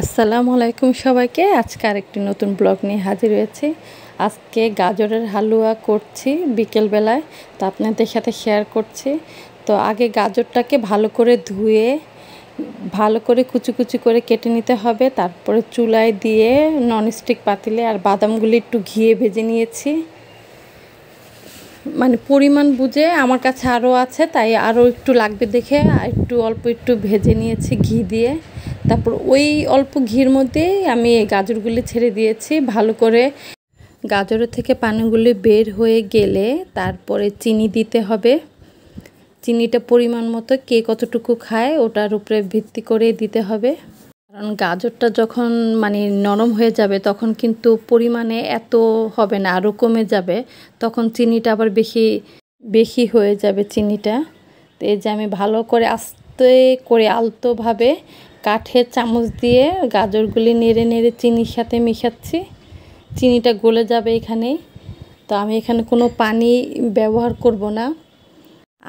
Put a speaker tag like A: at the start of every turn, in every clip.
A: আসসালামু আলাইকুম সবাইকে আজকে আরেকটি নতুন ব্লগ নিয়ে হাজির হয়েছি আজকে গাজরের হালুয়া করছি বিকেলবেলায় তো আপনাদের সাথে শেয়ার করছি তো আগে গাজরটাকে ভালো করে ধুয়ে ভালো করে কুচি কুচি করে কেটে নিতে হবে তারপরে চুলায় দিয়ে ননস্টিক পাতিলে আর বাদামগুলি একটু ঘিয়ে ভেজে নিয়েছি মানে পরিমাণ বুঝে আমার কাছে আরও আছে তাই আরও একটু লাগবে দেখে একটু অল্প একটু ভেজে নিয়েছি ঘি দিয়ে তারপর ওই অল্প ঘির মধ্যেই আমি গাজরগুলি ছেড়ে দিয়েছি ভালো করে গাজর থেকে পানিগুলি বের হয়ে গেলে তারপরে চিনি দিতে হবে চিনিটা পরিমাণ মতো কে কতটুকু খায় ওটার উপরে ভিত্তি করে দিতে হবে কারণ গাজরটা যখন মানে নরম হয়ে যাবে তখন কিন্তু পরিমাণে এত হবে না আরও কমে যাবে তখন চিনিটা আবার বেশি বেশি হয়ে যাবে চিনিটা তো এই যে আমি ভালো করে আস্তে করে আলতোভাবে কাঠের চামচ দিয়ে গাজরগুলি নেড়ে নেড়ে চিনির সাথে মেশাচ্ছি চিনিটা গলে যাবে এখানেই তো আমি এখানে কোনো পানি ব্যবহার করব না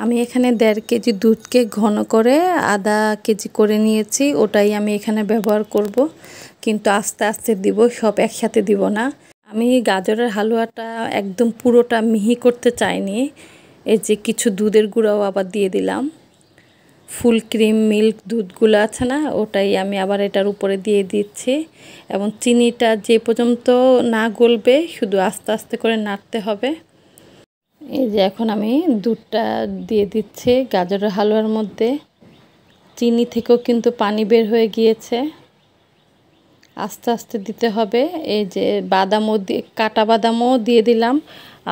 A: আমি এখানে দেড় কেজি দুধকে ঘন করে আধা কেজি করে নিয়েছি ওটাই আমি এখানে ব্যবহার করব কিন্তু আস্তে আস্তে দিব সব একসাথে দিব না আমি গাজরের হালুয়াটা একদম পুরোটা মিহি করতে চাইনি এই যে কিছু দুধের গুঁড়াও আবার দিয়ে দিলাম ফুল ক্রিম মিল্ক দুধগুলো আছে না ওটাই আমি আবার এটার উপরে দিয়ে দিচ্ছি এবং চিনিটা যে পর্যন্ত না গলবে শুধু আস্তে আস্তে করে নাড়তে হবে এই যে এখন আমি দুধটা দিয়ে দিচ্ছি গাজরের হালুয়ার মধ্যে চিনি থেকেও কিন্তু পানি বের হয়ে গিয়েছে আস্তে আস্তে দিতে হবে এই যে বাদামও দিয়ে কাটা বাদামও দিয়ে দিলাম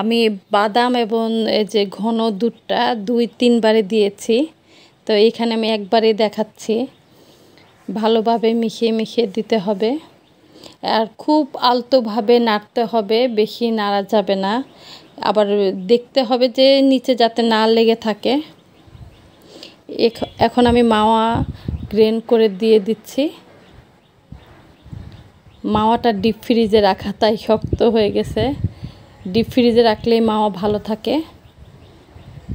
A: আমি বাদাম এবং এই যে ঘন দুধটা দুই তিনবারে দিয়েছি তো এইখানে আমি একবারে দেখাচ্ছি ভালোভাবে মিশিয়ে মিশিয়ে দিতে হবে আর খুব আলতোভাবে নাড়তে হবে বেশি নাড়া যাবে না আবার দেখতে হবে যে নিচে যাতে না লেগে থাকে এখন আমি মাওয়া গ্রেন করে দিয়ে দিচ্ছি মাওয়াটা ডিপ ফ্রিজে রাখা তাই শক্ত হয়ে গেছে ডিপ ফ্রিজে রাখলেই মাওয়া ভালো থাকে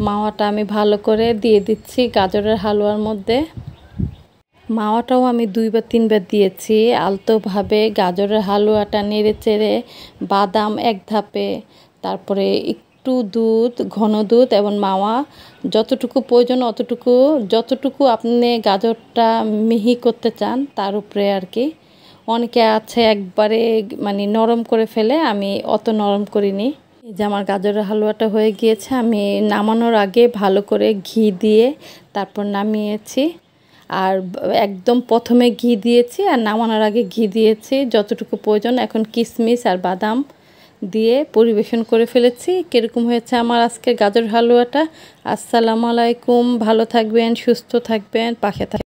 A: মাওয়াটা আমি ভালো করে দিয়ে দিচ্ছি গাজরের হালুয়ার মধ্যে মাওয়াটাও আমি দুইবার তিনবার দিয়েছি আলতোভাবে গাজরের হালুয়াটা নেড়ে চেড়ে বাদাম এক ধাপে তারপরে একটু দুধ ঘন দুধ এবং মাওয়া যতটুকু প্রয়োজন অতটুকু যতটুকু আপনি গাজরটা মিহি করতে চান তার উপরে আর কি অনেকে আছে একবারে মানে নরম করে ফেলে আমি অত নরম করিনি যে আমার গাজরের হালুয়াটা হয়ে গিয়েছে আমি নামানোর আগে ভালো করে ঘি দিয়ে তারপর নামিয়েছি আর একদম প্রথমে ঘি দিয়েছি আর নামানোর আগে ঘি দিয়েছি যতটুকু প্রয়োজন এখন কিশমিশ আর বাদাম দিয়ে পরিবেশন করে ফেলেছি কীরকম হয়েছে আমার আজকের গাজর হালুয়াটা আসসালামু আলাইকুম ভালো থাকবেন সুস্থ থাকবেন পাশে থাকবেন